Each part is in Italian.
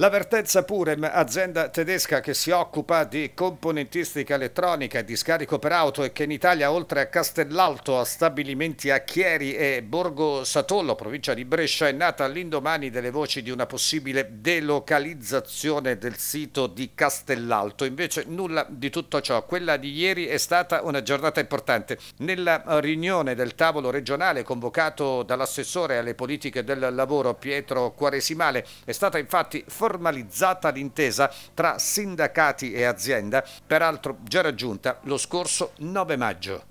L'avvertenza Purem, azienda tedesca che si occupa di componentistica elettronica e di scarico per auto e che in Italia oltre a Castellalto ha stabilimenti a Chieri e Borgo Satollo, provincia di Brescia, è nata all'indomani delle voci di una possibile delocalizzazione del sito di Castellalto. Invece nulla di tutto ciò. Quella di ieri è stata una giornata importante. Nella riunione del tavolo regionale convocato dall'assessore alle politiche del lavoro Pietro Quaresimale è stata infatti formata formalizzata l'intesa tra sindacati e azienda, peraltro già raggiunta lo scorso 9 maggio.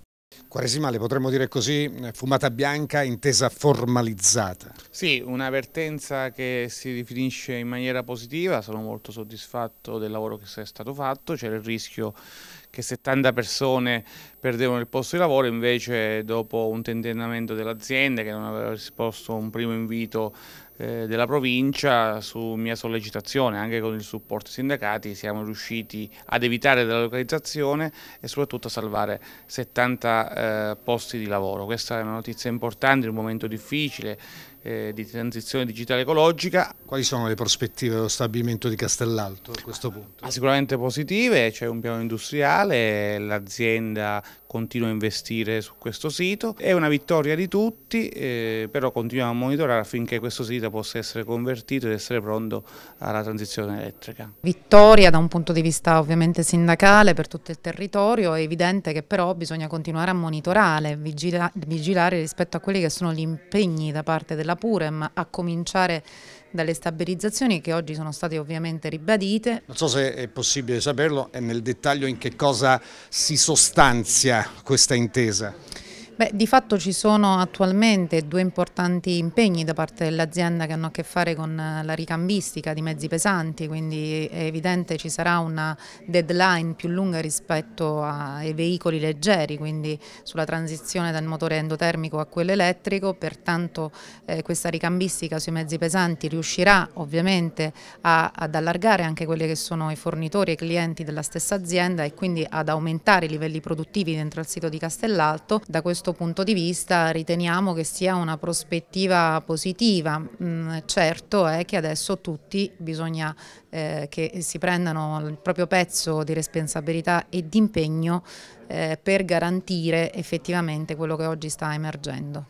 Quaresimale, potremmo dire così, eh, fumata bianca, intesa formalizzata. Sì, un'avvertenza che si definisce in maniera positiva, sono molto soddisfatto del lavoro che è stato fatto, c'era il rischio che 70 persone perdevano il posto di lavoro, invece dopo un tentennamento dell'azienda che non aveva risposto a un primo invito eh, della provincia, su mia sollecitazione, anche con il supporto ai sindacati, siamo riusciti ad evitare la localizzazione e soprattutto a salvare 70 eh, posti di lavoro. Questa è una notizia importante in un momento difficile eh, di transizione digitale ecologica. Quali sono le prospettive dello stabilimento di Castellalto a questo punto? Ah, sicuramente positive, c'è un piano industriale digitale, l'azienda continua a investire su questo sito, è una vittoria di tutti, eh, però continuiamo a monitorare affinché questo sito possa essere convertito ed essere pronto alla transizione elettrica. Vittoria da un punto di vista ovviamente sindacale per tutto il territorio, è evidente che però bisogna continuare a monitorare, vigila, vigilare rispetto a quelli che sono gli impegni da parte della Purem, a cominciare dalle stabilizzazioni che oggi sono state ovviamente ribadite. Non so se è possibile saperlo, e nel dettaglio in che cosa si sostanzia questa intesa? Beh, di fatto ci sono attualmente due importanti impegni da parte dell'azienda che hanno a che fare con eh, la ricambistica di mezzi pesanti, quindi è evidente ci sarà una deadline più lunga rispetto ai veicoli leggeri, quindi sulla transizione dal motore endotermico a quello elettrico, pertanto eh, questa ricambistica sui mezzi pesanti riuscirà ovviamente a, ad allargare anche quelli che sono i fornitori e i clienti della stessa azienda e quindi ad aumentare i livelli produttivi dentro il sito di Castellalto. Da questo questo punto di vista riteniamo che sia una prospettiva positiva, mm, certo è eh, che adesso tutti bisogna eh, che si prendano il proprio pezzo di responsabilità e di impegno eh, per garantire effettivamente quello che oggi sta emergendo.